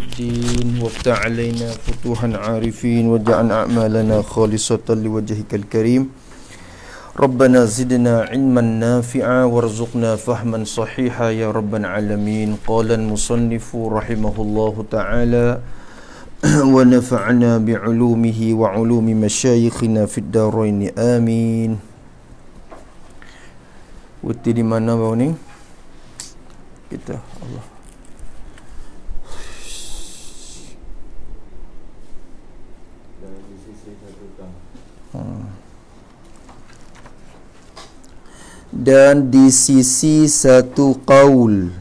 في الدين وافتع علينا فتوحا عارفين وجعل أعمالنا خالصة لوجهك الكريم ربنا زدنا علما نافعا وارزقنا فهما صحيحا يا رب العالمين قال المصنف رحمه الله تعالى ونفعنا بعلومه وعلوم مشايخنا في الدارين آمين Putih ما نبوني كده الله dan di sisi satu qaul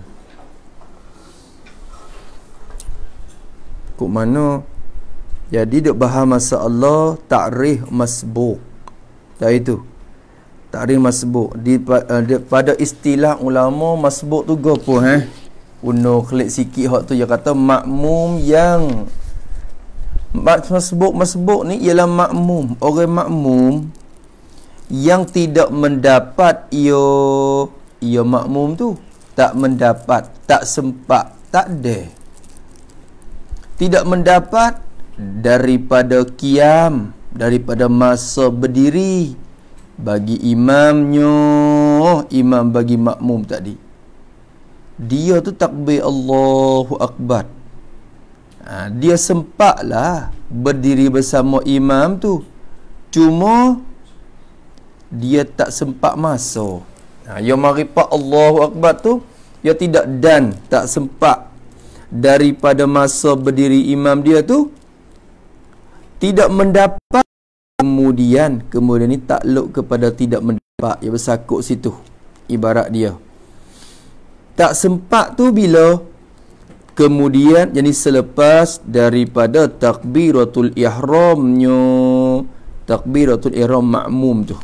kok mana jadi dak bahasa masa Allah takrih masbuk tak itu takrih masbuk di uh, pada istilah ulama masbuk tu gapo eh uno klik sikit hak tu dia kata makmum yang masbuk masbuk ni ialah makmum orang makmum yang tidak mendapat ia ia makmum tu tak mendapat tak sempat tak ada tidak mendapat daripada kiam daripada masa berdiri bagi imamnya oh, imam bagi makmum tadi dia tu takbir Allahu Akbar ha, dia sempatlah berdiri bersama imam tu cuma dia tak sempat masuk. Ha, ya maripak Allahu Akbar tu, ya tidak dan tak sempat daripada masa berdiri imam dia tu, tidak mendapat kemudian, kemudian ni takluk kepada tidak mendapat, ya bersakut situ, ibarat dia. Tak sempat tu bila kemudian jadi selepas daripada takbiratul ihramnya takbiratul ihram makmum tu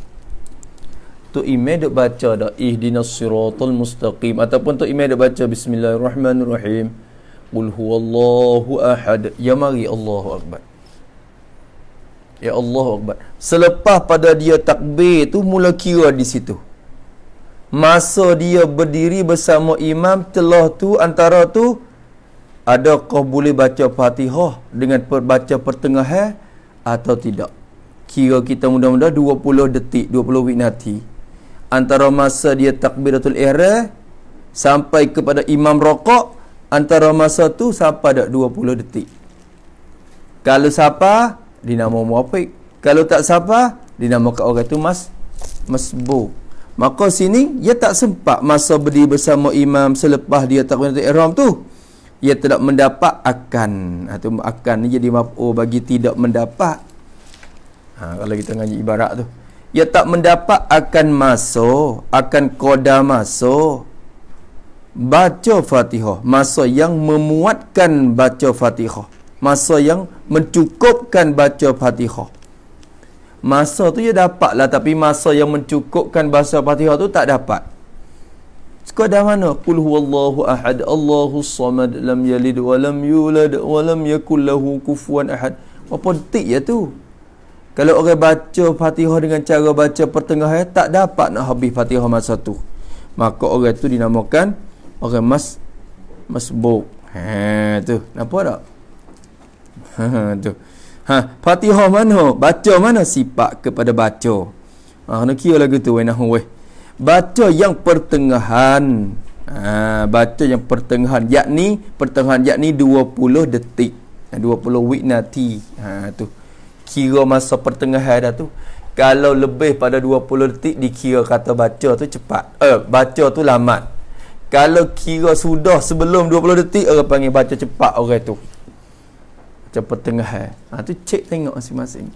tu email dok baca dak ihdinas siratal mustaqim ataupun tu email dok baca bismillahirrahmanirrahim qul huwallahu ahad ya mari Allahu akbar ya Allahu akbar selepas pada dia takbir tu mula kira di situ masa dia berdiri bersama imam telah tu antara tu adakah boleh baca fatihah dengan baca pertengahan atau tidak kira kita mudah-mudah 20 detik 20 minit nanti antara masa dia takbiratul ihram sampai kepada imam rokok antara masa tu siapa dak 20 detik kalau siapa dinamo muafiq kalau tak siapa dinamo ke orang tu mas masbu maka sini dia tak sempat masa berdiri bersama imam selepas dia takbiratul ihram tu ia tidak mendapat akan atau ha, akan ni jadi maf'ul bagi tidak mendapat ha, kalau kita ngaji ibarat tu ia tak mendapat akan masuk akan koda masuk baca fatihah masa yang memuatkan baca fatihah masa yang mencukupkan baca fatihah masa tu ia dapat lah tapi masa yang mencukupkan baca fatihah tu tak dapat Sekadar mana? Qul Allahu ahad, Allahu samad, lam yalid wa yulad wa lam kufuan ahad. Apa detik ya tu? Kalau orang baca Fatihah dengan cara baca pertengahan tak dapat nak habis Fatihah masa tu. Maka orang tu dinamakan orang mas masbuk. Ha tu, nampak tak? Ha tu. Ha, Fatihah mana? Baca mana sifat kepada baca? Ha nak kira lagi tu weh weh. Baca yang pertengahan. Ha, baca yang pertengahan yakni pertengahan yakni 20 detik. 20 ha, witnati. Ha tu kira masa pertengahan dah tu kalau lebih pada 20 detik dikira kata baca tu cepat eh baca tu lama. kalau kira sudah sebelum 20 detik orang panggil baca cepat orang tu macam pertengahan ha, tu cek tengok masing-masing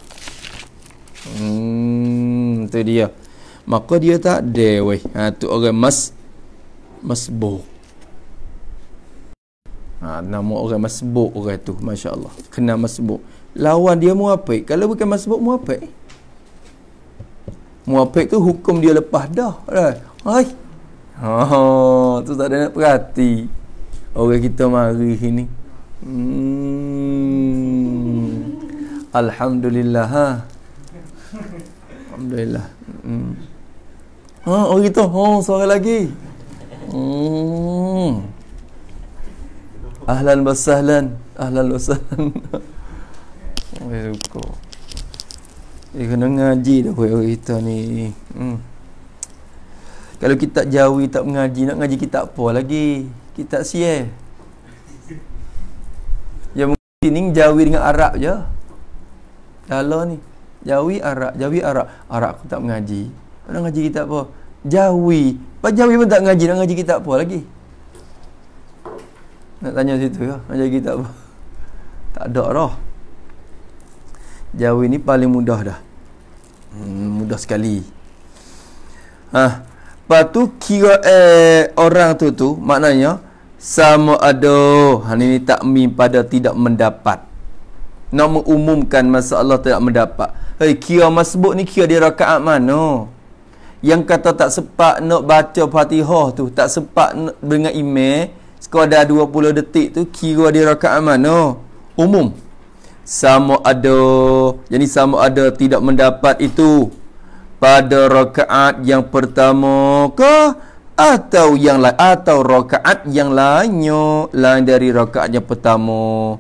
hmm tu dia maka dia tak ada weh ha, tu orang mas masbuk ha, nama orang masbuk orang tu masya-Allah kena masbuk lawan dia muapik kalau bukan masbuk muapik muapik tu hukum dia lepas dah lah hai ha oh, tu tak ada nak perhati orang kita mari sini hmm. alhamdulillah ha alhamdulillah hmm. ha orang kita ha oh, suara lagi hmm. ahlan wasahlan ahlan wasahlan Weh ruko. Eh kena ngaji dah weh kita ni. Hmm. Kalau kita jawi tak mengaji, nak ngaji kita apa lagi? Kita sial. Ya mungkin ni jawi dengan Arab je. Dalam ni. Jawi Arab, jawi Arab. Arab aku tak mengaji. Nak ngaji kita apa? Jawi. Pak jawi pun tak ngaji, nak ngaji kita apa lagi? Nak tanya situ lah. ke? Ya? Ngaji kita apa? Tak ada dah. Jawi ni paling mudah dah hmm, Mudah sekali ha. Lepas tu kira eh, orang tu tu Maknanya Sama ada Hari ini tak min pada tidak mendapat Nak mengumumkan masalah tidak mendapat Hei eh, kira masbuk ni kira dia rakaat mana Yang kata tak sempat nak baca fatihah tu Tak sempat dengan email Sekadar 20 detik tu Kira dia rakaat mana Umum sama ada jadi sama ada tidak mendapat itu pada rakaat yang pertama ke atau yang lain atau rakaat yang lainnya lain dari rakaat yang pertama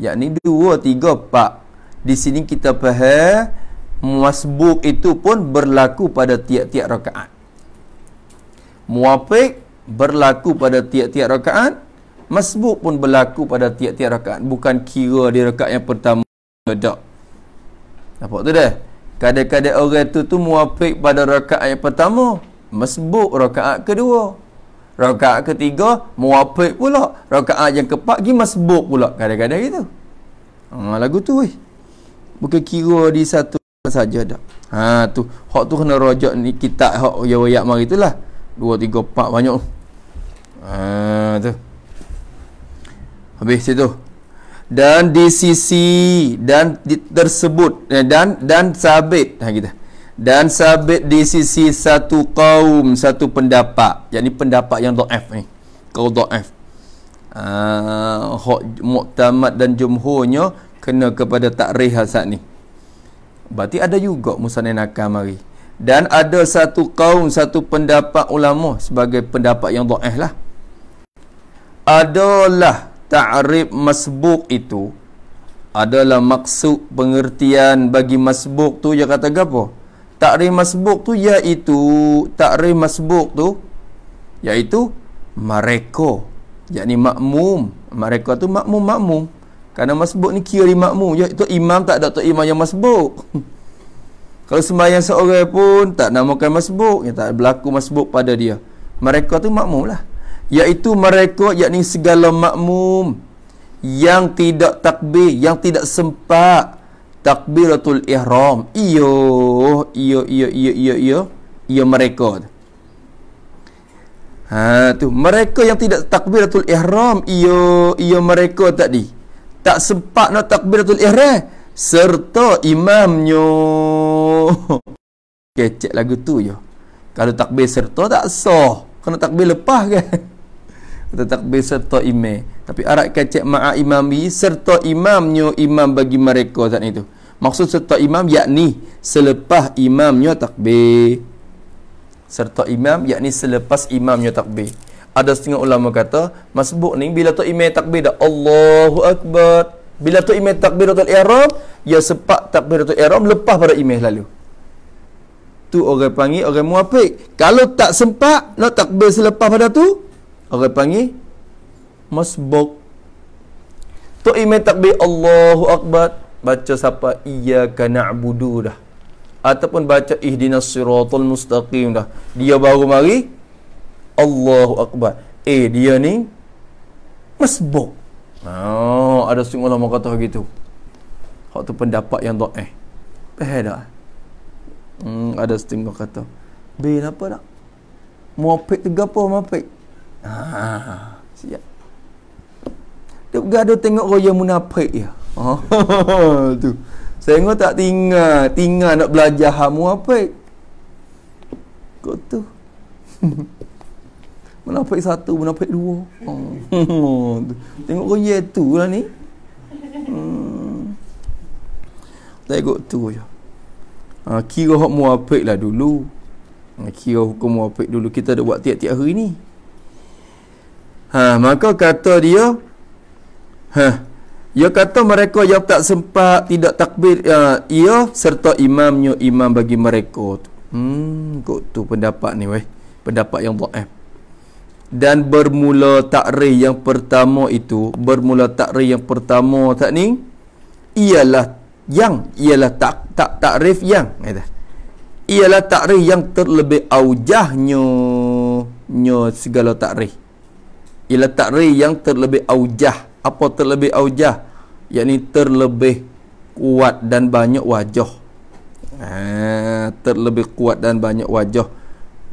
yakni dua, tiga, pak. di sini kita faham masbuk itu pun berlaku pada tiap-tiap rakaat muafiq berlaku pada tiap-tiap rakaat Masbuk pun berlaku pada tiap-tiap rakaat Bukan kira di rakaat yang pertama Tak Nampak tu dah Kadang-kadang orang tu tu muafiq pada rakaat yang pertama Masbuk rakaat kedua Rakaat ketiga muafiq pula Rakaat yang keempat pergi masbuk pula Kadang-kadang gitu ha, Lagu tu weh Bukan kira di satu saja dah. Ha tu, hak tu kena rojak ni kitab hak ya wayak mari itulah. 2 3 4 banyak. Ha tu habis itu dan di sisi dan di, tersebut eh, dan dan sabit nah ha, kita dan sabit di sisi satu kaum satu pendapat yakni pendapat yang dhaif ni eh. kau dhaif ah uh, muktamad dan jumhurnya kena kepada takrih hasad ni berarti ada juga musanin akan mari dan ada satu kaum satu pendapat ulama sebagai pendapat yang dhaif lah adalah ta'rib masbuk itu adalah maksud pengertian bagi masbuk tu dia kata apa? Ta'rib masbuk tu iaitu ta'rib masbuk tu iaitu mereka yakni makmum mereka tu makmum makmum Karena masbuk ni kira di makmum je ya, itu imam tak ada tu imam yang masbuk kalau sembahyang seorang pun tak namakan masbuk Ya tak berlaku masbuk pada dia mereka tu makmum lah iaitu mereka yakni segala makmum yang tidak takbir yang tidak sempat takbiratul ihram iyo iyo iyo iyo iyo iyo iyo mereka ha tu mereka yang tidak takbiratul ihram iyo iyo mereka tadi tak sempat nak takbiratul ihram serta imamnya kecek lagu tu je kalau takbir serta tak sah kena takbir lepas kan kata takbir serta imam tapi arak kacik ma'a imami serta imamnya imam bagi mereka saat itu maksud serta imam yakni selepas imamnya takbir serta imam yakni selepas imamnya takbir ada setengah ulama kata masbuk ni bila tu imam takbir dah Allahu Akbar bila tu imam takbiratul ihram ya sepak takbiratul ihram lepas pada imam lalu tu orang panggil orang muafik kalau tak sempat nak takbir selepas pada tu orang panggil masbuk tu ime takbir Allahu akbar baca siapa iyyaka na'budu dah ataupun baca ihdinas siratal mustaqim dah dia baru mari Allahu akbar eh dia ni masbuk oh ada sungguh lah ulama kata begitu hak tu pendapat yang dhaif eh. Eh dah. Hmm, ada setengah kata. Bila apa dah? Mau apa tegak apa mau apa? Ha. Siap. Dia bergaduh tengok royal munafik ya. Ha. tu. Saya ngot tak tinggal, tinggal nak belajar hal munafik. Kau tu. munafik satu, munafik dua. Ha. tengok royal tu lah ni. Hmm. Tengok tu je. Ha, kira hak muapik lah dulu. Ah, kira hukum muapik dulu. Kita ada buat tiap-tiap hari ni ha, maka kata dia ha, ia ya kata mereka yang tak sempat tidak takbir ha, ia serta imamnya imam bagi mereka tu. Hmm, kok tu pendapat ni weh. Pendapat yang eh. Dan bermula takrih yang pertama itu, bermula takrih yang pertama tak ni ialah yang ialah tak tak takrif yang kata. Eh, ialah takrih yang terlebih aujahnya nyo segala takrih ialah takri yang terlebih aujah apa terlebih aujah yakni terlebih kuat dan banyak wajah ha, terlebih kuat dan banyak wajah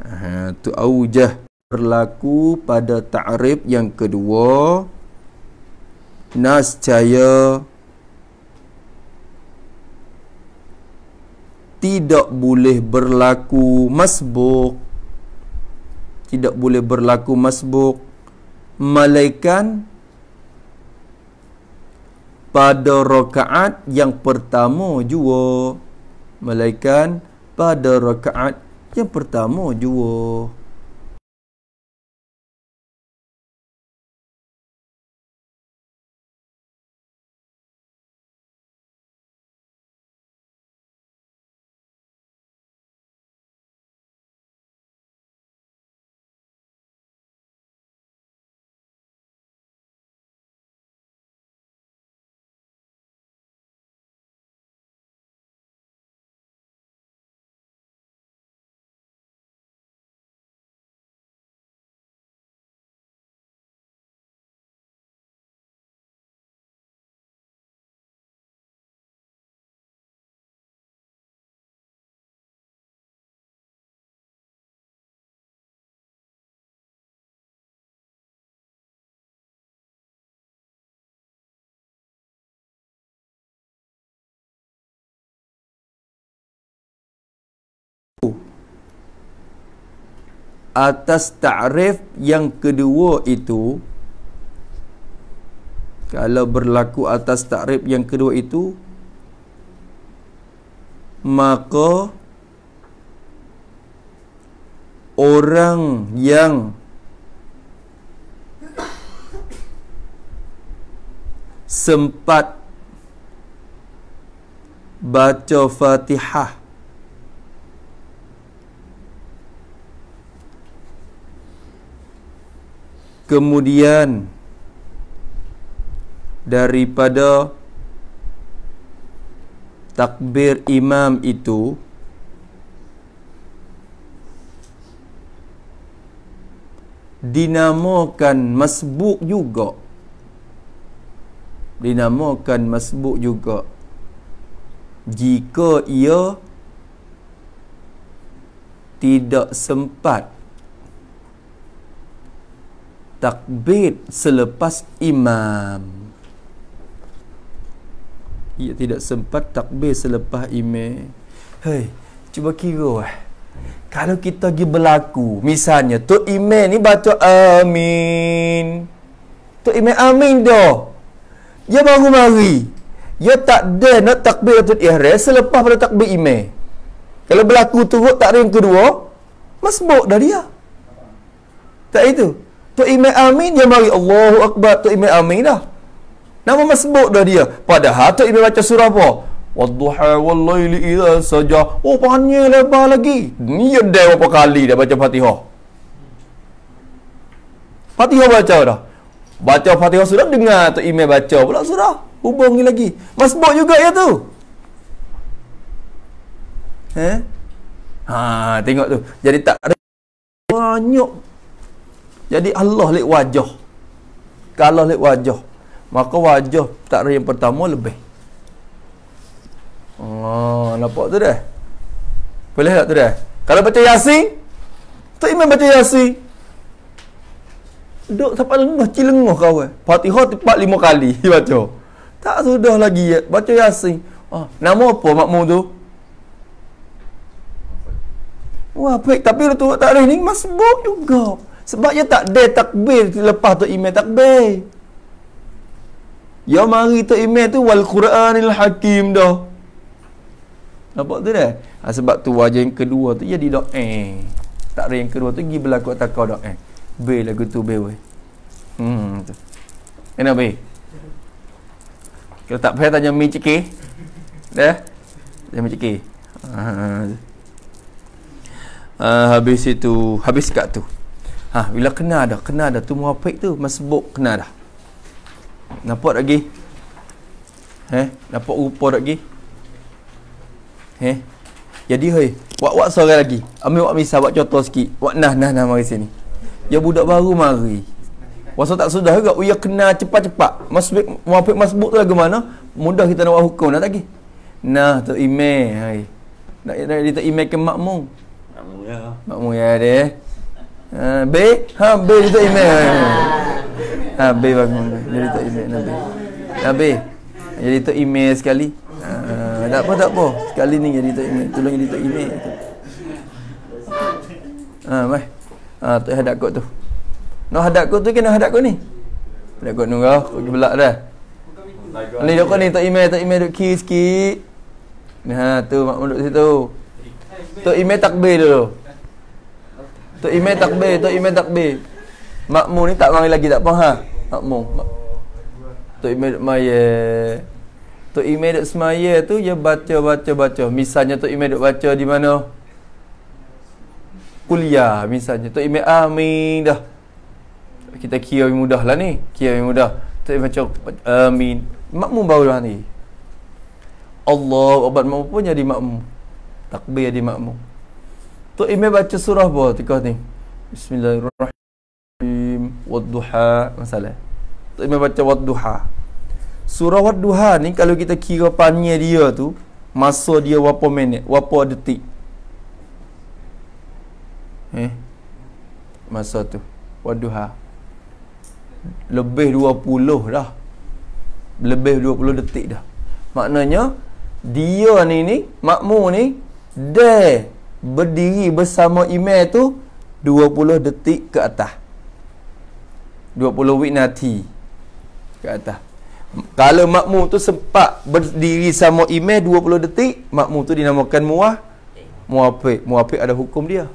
ha, tu aujah berlaku pada ta'rif yang kedua nascaya tidak boleh berlaku masbuk tidak boleh berlaku masbuk malaikat pada rakaat yang pertama jua malaikat pada rakaat yang pertama jua atas ta'rif yang kedua itu kalau berlaku atas ta'rif yang kedua itu maka orang yang sempat baca Fatihah kemudian daripada takbir imam itu dinamakan masbuk juga dinamakan masbuk juga jika ia tidak sempat takbir selepas imam ia tidak sempat takbir selepas imam hei cuba kira eh kalau kita pergi berlaku misalnya tu imam ni baca amin tu imam amin doh dia baru mari dia tak ada nak takbir tu ihra selepas pada takbir imam kalau berlaku turut takbir yang kedua masbuk dah dia tak itu Tu Imam Amin dia mari Allahu Akbar tu Imam Amin lah Nama masbuk dah dia. Padahal Tok Imam baca surah apa? Wadduha wallaili idha saja. Oh panjang lebar lagi. Ni dia berapa kali dia baca Fatihah. Fatihah baca dah. Baca Fatihah sudah dengar tu Imam baca pula surah. Hubungi lagi. Masbuk juga ya tu. Eh? Ha, tengok tu. Jadi tak ada banyak jadi Allah lihat wajah. Kalau lihat wajah, maka wajah takrir yang pertama lebih. Oh, nampak tu dah. Boleh tak tu dah? Kalau baca Yasin, tak imam baca Yasin. Duduk sampai lengah, cilengah kau eh. Fatihah tepat lima kali baca. Tak sudah lagi ya. Baca Yasin. Oh, nama apa makmu tu? Wah, baik. Tapi tu tak ada ni. Masbuk juga. Sebabnya tak ada takbir lepas tu imam takbir. Ya mari tu imam tu wal Quranil Hakim dah. Nampak tu dah. Ha, sebab tu wajah yang kedua tu jadi ya doa. Eh. Tak ada yang kedua tu pergi berlaku tak kau doa. Eh. B lagu tu B we. Hmm tu. Enak eh, be. Kalau tak payah tanya mi cik. Dah. Dah mi cik. Ha, ha, ha, ha, habis itu, habis kat tu. Ah ha, bila kena dah, kena dah tu muafiq tu masbuk kena dah. Nampak lagi? Eh, nampak rupa lagi? Eh. Jadi hei, buat buat sore lagi. Ambil buat misal buat contoh sikit. Buat nah nah nah mari sini. Ya budak baru mari. Wasa tak sudah juga uya kena cepat-cepat. Masbuk muafiq masbuk tu lagu mana? Mudah kita nak buat hukum dah lagi. Nah tu email hai. Nak nak dia tak email ke makmum. Makmum ya. Makmum ya deh. Eh, B ha B dia tak email ha B bangun ha, jadi dia tak email nabi B, jadi tu email sekali ha, tak apa tak apa sekali ni jadi tu email tolong jadi tu email ha mai ha tu hadap kot tu nak hadap kot tu kena hadap kot ni hadap kot nunggu pergi belak dah ni dok ni tak email tak email dok key sikit ha tu mak duduk situ tu email takbir dulu Tok Imam takbir, Tok Imam takbir. Makmum ni tak mari lagi tak apa ha. Makmum. Tok Imam maye. Tok Imam dak semaya tu dia baca-baca baca. Misalnya Tok Imam dak baca di mana? Kuliah misalnya. Tok Imam amin dah. Kita kira yang mudah lah ni. Kira yang mudah. Tok Imam baca amin. Makmum baru lah ni. Allah obat makmum pun jadi makmum. Takbir jadi makmum. Tu Imam baca surah apa ketika ni? Bismillahirrahmanirrahim. Wadduha, masalah. Tu Imam baca Wadduha. Surah Wadduha ni kalau kita kira panjang dia tu, masa dia berapa minit, berapa detik? Eh? Masa tu Wadduha. Lebih 20 dah. Lebih 20 detik dah. Maknanya dia ni ni makmum ni dah berdiri bersama imam tu 20 detik ke atas 20 winati ke atas kalau makmu tu sempat berdiri sama imam 20 detik makmu tu dinamakan muah muafiq muafiq ada hukum dia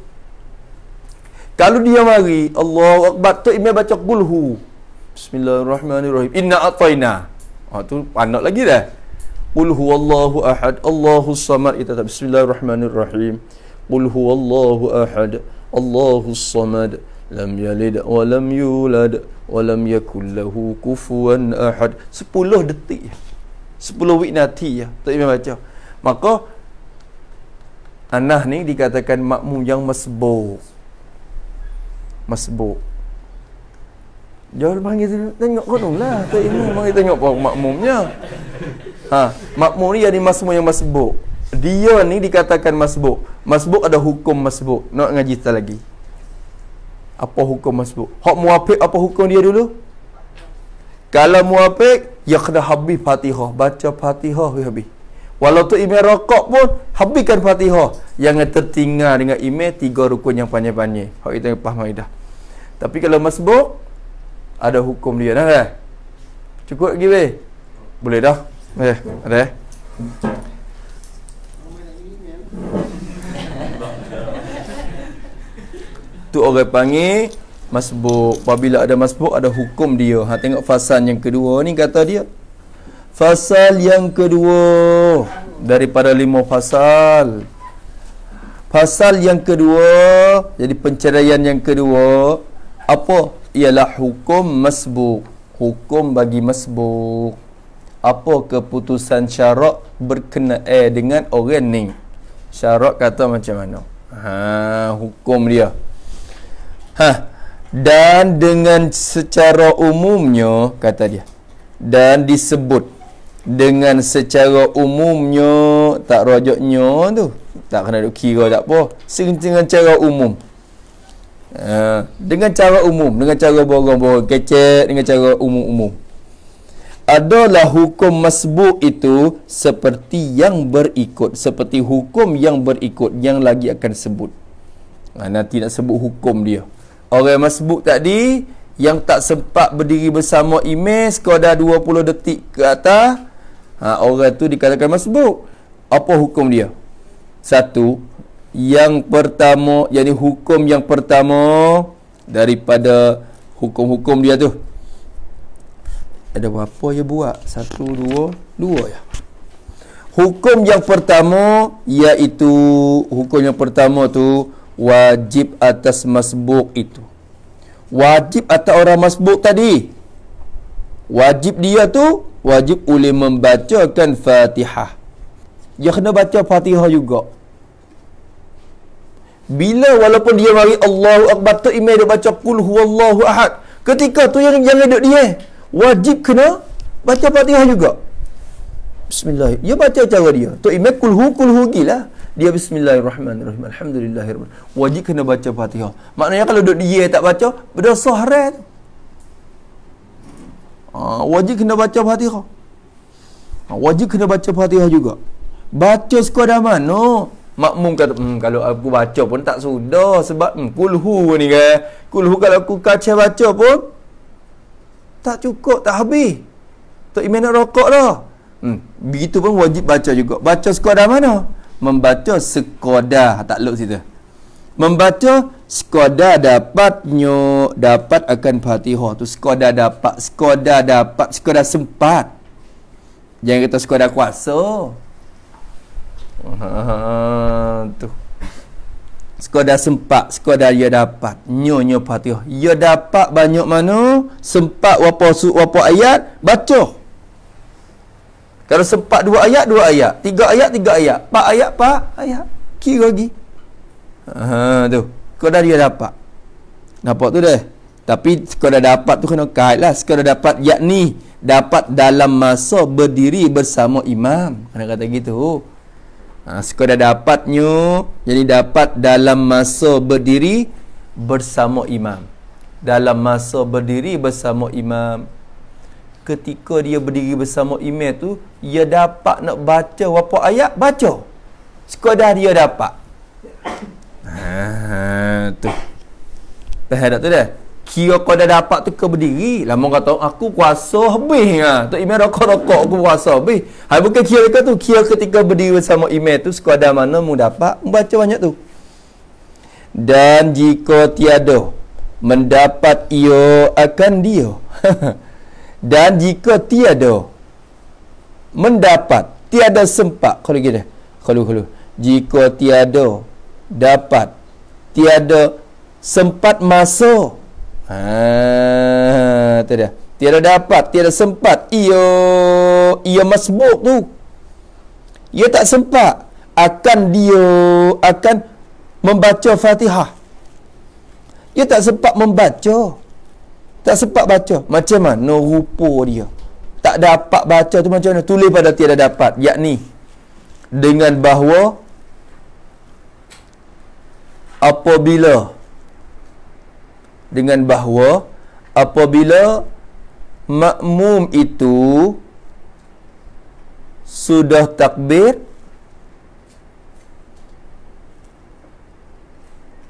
kalau dia mari Allah akbar tu imam baca qulhu bismillahirrahmanirrahim inna ataina ha ah, tu panak lagi dah qul Allahu ahad Allahu samad itu bismillahirrahmanirrahim قل Allahu الله Allahu الله الصمد لم يلد ولم yulad, ولم يكن له كفوا أحد 10 detik sepuluh witnati ya tak payah baca maka Anah ni dikatakan makmum yang masbuk Masbuk Jangan panggil tengok konung lah Tak ingin panggil tengok makmumnya ha, Makmum ni yang ni masmum yang masbuk dia ni dikatakan masbuk. Masbuk ada hukum masbuk. Nak ngaji tak lagi. Apa hukum masbuk? Hak muafiq apa hukum dia dulu? Kalau muafiq, ya kena habis fatihah. Baca fatihah, ya habis. Walau tu ime rokok pun, habiskan fatihah. Yang tertinggal dengan ime tiga rukun yang panjang-panjang. Hak itu yang paham idah. Tapi kalau masbuk, ada hukum dia. Nah, eh? Cukup lagi, weh? Boleh dah? Eh, ada eh? tu orang panggil masbuk apabila ada masbuk ada hukum dia ha tengok fasal yang kedua ni kata dia fasal yang kedua daripada lima fasal fasal yang kedua jadi penceraian yang kedua apa ialah hukum masbuk hukum bagi masbuk apa keputusan syarak berkenaan eh, dengan orang ni syarak kata macam mana ha hukum dia Ha. Dan dengan secara umumnya kata dia. Dan disebut dengan secara umumnya tak rojoknya tu. Tak kena duk kira tak apa. Dengan cara umum. Ha. dengan cara umum, dengan cara borong-borong kecek, dengan cara umum-umum. Adalah hukum masbuk itu Seperti yang berikut Seperti hukum yang berikut Yang lagi akan sebut ha, Nanti nak sebut hukum dia Orang masbuk tadi Yang tak sempat berdiri bersama imej Sekadar 20 detik ke atas ha, Orang tu dikatakan masbuk Apa hukum dia? Satu Yang pertama Yang hukum yang pertama Daripada hukum-hukum dia tu Ada berapa dia buat? Satu, dua, dua ya Hukum yang pertama Iaitu Hukum yang pertama tu wajib atas masbuk itu wajib atas orang masbuk tadi wajib dia tu wajib boleh membacakan fatihah dia kena baca fatihah juga bila walaupun dia mari Allahu Akbar tu imam dia baca Qul huwallahu ahad ketika tu yang jangan duduk dia wajib kena baca fatihah juga bismillah dia baca cara dia tu imam Qul hu Qul hu gila dia bismillahirrahmanirrahim alhamdulillahirrahmanirrahim wajib kena baca fatihah maknanya kalau duduk dia tak baca berdosa haram ha, wajib kena baca fatihah ha, wajib kena baca fatihah juga baca sekolah dah mana makmum kata hmm, kalau aku baca pun tak sudah sebab hmm, kulhu ni kan kulhu kalau aku kacau baca pun tak cukup tak habis tak iman rokok dah hmm, begitu pun wajib baca juga baca sekolah dah mana membaca sekoda ah, tak luk situ membaca sekoda dapat nyo dapat akan fatihah tu sekoda dapat sekoda dapat sekoda sempat jangan kata sekoda kuasa ha, tu sekoda sempat sekoda dia ya dapat nyo nyo fatihah Dia ya dapat banyak mana sempat wapo su wapo ayat baca kalau sempat dua ayat, dua ayat. Tiga ayat, tiga ayat. Empat ayat, empat ayat. Kira lagi. Ha, tu. Kau dah dia dapat. Dapat tu dah. Tapi kau dah dapat tu kena kait lah. Kau dah dapat yakni. Dapat dalam masa berdiri bersama imam. Kena kata gitu. Ha, kau dah dapatnya. Jadi dapat dalam masa berdiri bersama imam. Dalam masa berdiri bersama Imam ketika dia berdiri bersama imam tu ia dapat nak baca berapa ayat baca sekadar dia dapat ha, tu dah ada tu dah kira kau dah dapat tu ke berdiri lama kata aku kuasa habis ha. tu imam rokok-rokok aku kuasa habis hai bukan kira kau tu kira ketika berdiri bersama imam tu sekadar mana mu dapat membaca banyak tu dan jika tiada mendapat ia akan dia dan jika tiada mendapat tiada sempat kalau gitu kalau kalau jika tiada dapat tiada sempat masa ha tu dia tiada dapat tiada sempat ia ia masbuk tu ia tak sempat akan dia akan membaca Fatihah ia tak sempat membaca tak sempat baca Macam mana rupa dia Tak dapat baca tu macam mana Tulis pada tiada dapat Yakni Dengan bahawa Apabila Dengan bahawa Apabila Makmum itu Sudah takbir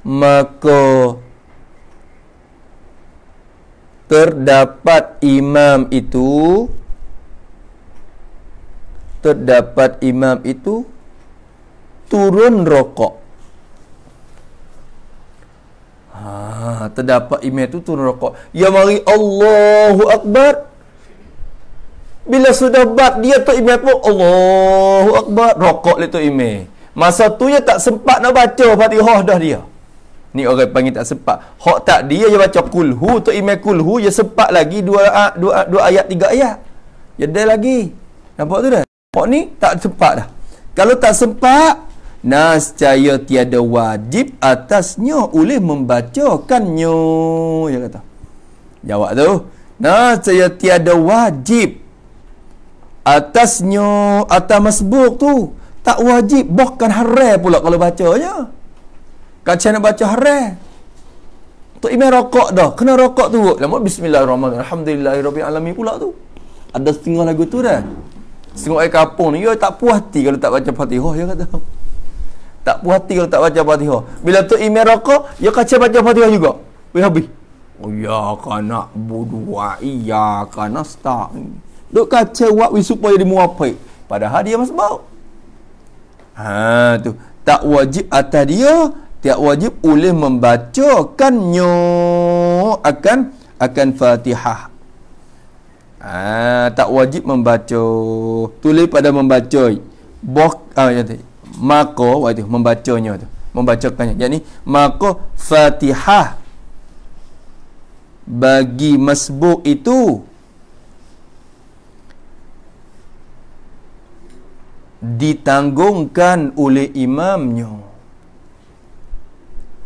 Maka Maka terdapat imam itu terdapat imam itu turun rokok ha, terdapat imam itu turun rokok ya mari Allahu Akbar bila sudah bat dia tu imam pun Allahu Akbar rokok tu imam masa tu dia tak sempat nak baca Fatihah dah dia ni orang panggil tak sempat hak tak dia je baca kul hu tu imai kul hu dia sempat lagi dua, dua, dua, dua ayat tiga ayat dia ada lagi nampak tu dah hak ni tak sempat dah kalau tak sempat nascaya tiada wajib atasnya oleh membacakannya Ya kata jawab tu nascaya tiada wajib atasnya atas masbuk tu tak wajib bahkan haram pula kalau baca ya? Kacau nak baca haram. Tok Imam rokok dah. Kena rokok tu. Lama bismillahirrahmanirrahim. alamin pula tu. Ada setengah lagu tu dah. Setengah air kapung ni. Ya tak puas hati kalau tak baca fatihah. Ya kata. Tak puas hati kalau tak baca fatihah. Bila tu Imam rokok. Ya kacau baca fatihah juga. Weh habis. Oh ya kena budua. Ya kena start. Duk kacau wak wih supaya dia muapai. Padahal dia masih masbab. Ha tu. Tak wajib atas dia tiap wajib oleh membacakannya akan akan Fatihah. Ah, tak wajib membaca. Tulis pada membaca. Bok ah ya tu. Maka waktu membacanya tu. Membacakannya. Yakni maka Fatihah bagi masbuk itu ditanggungkan oleh imamnya.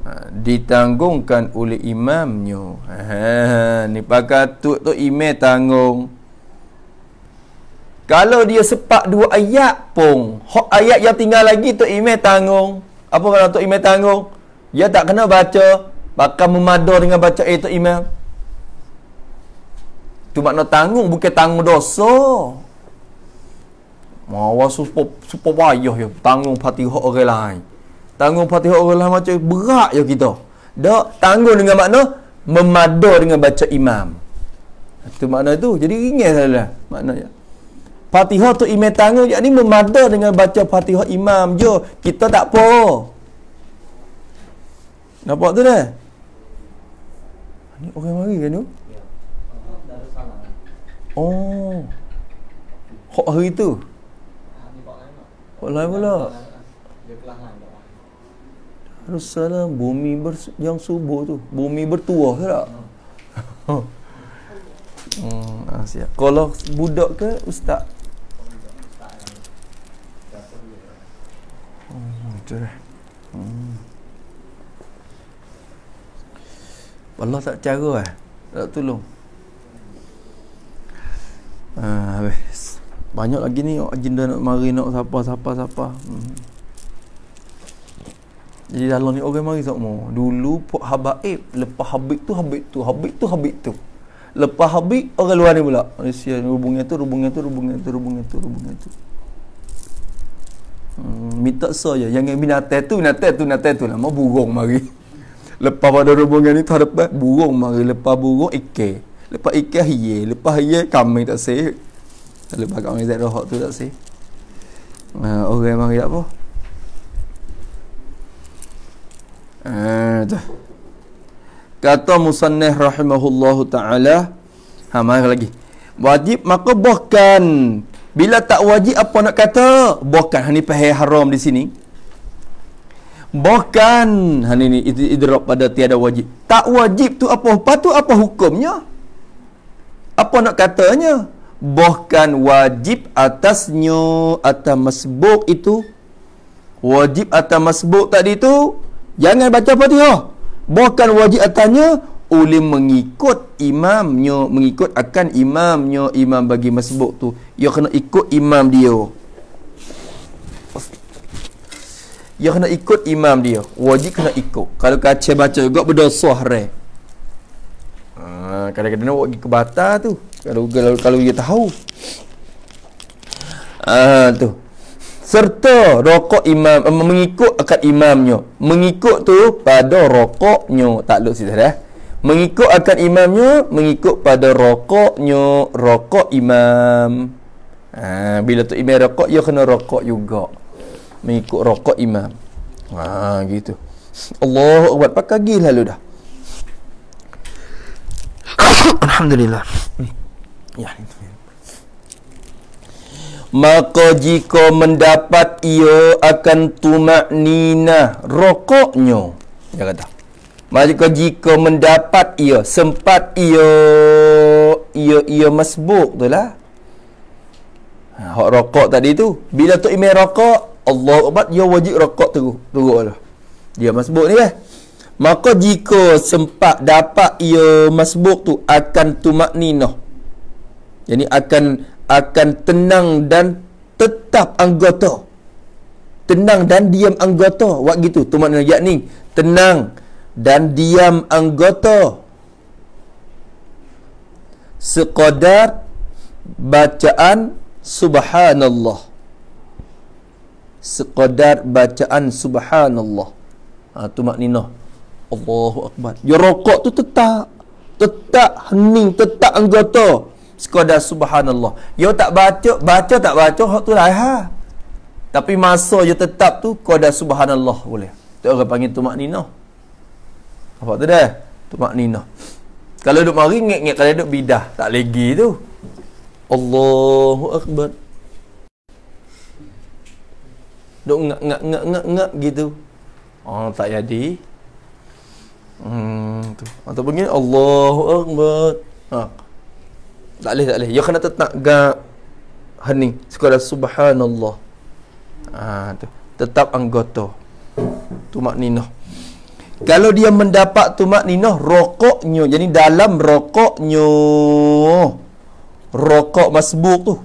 Ha, ditanggungkan oleh imamnya. Ha, ni pakat tu tu imam tanggung. Kalau dia sepak dua ayat pun, hak ayat yang tinggal lagi tu imam tanggung. Apa kalau tu imam tanggung? Dia tak kena baca, bakal memadar dengan baca eh, tu imam. cuma nak tanggung bukan tanggung dosa. Mau wasu super payah ya tanggung Fatihah orang lain. Tanggung Fatihah orang lain macam berat je kita. Tak tanggung dengan makna memada dengan baca imam. Itu makna tu. Jadi ringan lah saja ya Fatihah tu imam tanggung yang ni memada dengan baca Fatihah imam je. Kita tak apa. Nampak tu dah? ni orang mari kan tu? Oh. Hak hari tu. Hak lain pula. Rasalah bumi ber, yang subur tu Bumi bertuah ke tak? hmm, ah, siap. Kalau budak ke ustaz? Hmm, betul lah hmm. Allah tak cara lah eh? Tak tolong Ah, habis. Banyak lagi ni agenda nak mari nak siapa siapa. sapa Hmm. Jadi dalam ni orang mari sama. Dulu pok habaib, eh, lepas habib tu habib tu, habib tu habib tu. Lepas habib orang luar ni pula. Malaysia hubungnya tu, hubungnya tu, hubungnya tu, hubungnya tu, hubungnya tu. Hmm, minta saja yang binatang tu, binatang tu, binatang tu nama burung mari. Lepas pada rumbungan ni tu ada burung mari, lepas burung ikan. Lepas ikan hiye, lepas hiye kami tak sih. Lepas kami zat rohok tu tak sih. Uh, orang mari apa? Eh, Kata Musannih rahimahullahu ta'ala Ha, mari lagi Wajib maka bohkan Bila tak wajib apa nak kata Bohkan, ini ha, pahaya haram di sini Bohkan, Ini, ha, ini id- idrak pada tiada wajib Tak wajib tu apa Apa tu apa hukumnya Apa nak katanya Bohkan wajib atasnya Atas masbuk itu Wajib atas masbuk tadi tu Jangan baca Fatihah. Bahkan wajib atasnya oleh mengikut imamnya, mengikut akan imamnya, imam bagi masbuk tu. Ia kena ikut imam dia. Ia kena ikut imam dia. Wajib kena ikut. Kalau kaca baca juga berdosa haram. Ha, kadang-kadang nak pergi ke Batar tu. Kalau kalau, kalau dia tahu. Ah tu serta rokok imam eh, mengikut akad imamnya mengikut tu pada rokoknya tak lu sih eh. dah mengikut akad imamnya mengikut pada rokoknya rokok imam ha, bila tu imam rokok ia kena rokok juga mengikut rokok imam ha, gitu Allah buat pakai gil lalu dah Alhamdulillah ya itu Maka jika mendapat ia akan tumak nina rokoknya. Dia kata. Maka jika mendapat ia, sempat ia, ia, ia masbuk tu lah. Ha, hak rokok tadi tu. Bila tu ime rokok, Allah Akbar, dia wajib rokok tu. Tunggu Allah Dia masbuk ni lah. Maka jika sempat dapat ia masbuk tu akan tumak nina. Jadi akan akan tenang dan tetap anggota tenang dan diam anggota waktu gitu, tu makna yakni tenang dan diam anggota sekadar bacaan subhanallah sekadar bacaan subhanallah ha, tu maknina Allahu Akbar dia rokok tu tetap tetap hening tetap anggota sekadar subhanallah. Yo tak baca, baca tak baca hak tu lah. Ha. Tapi masa yo tetap tu qada subhanallah boleh. Tu orang panggil tumak nina. Apa tu dah? Tumak nina. Kalau duduk mari ngek-ngek kalau duduk bidah tak lagi tu. Allahu akbar. Duk ngak ngak ngak ngak ngak gitu. Oh tak jadi. Hmm tu. Atau begini Allahu akbar. Ha. Tak boleh, tak boleh. Ya kena tetap gak hening. Sekolah subhanallah. Ah tu. Tetap anggota. Tumak ninah. Kalau dia mendapat tumak ninah, rokoknya. Jadi dalam rokoknya. Rokok masbuk tu.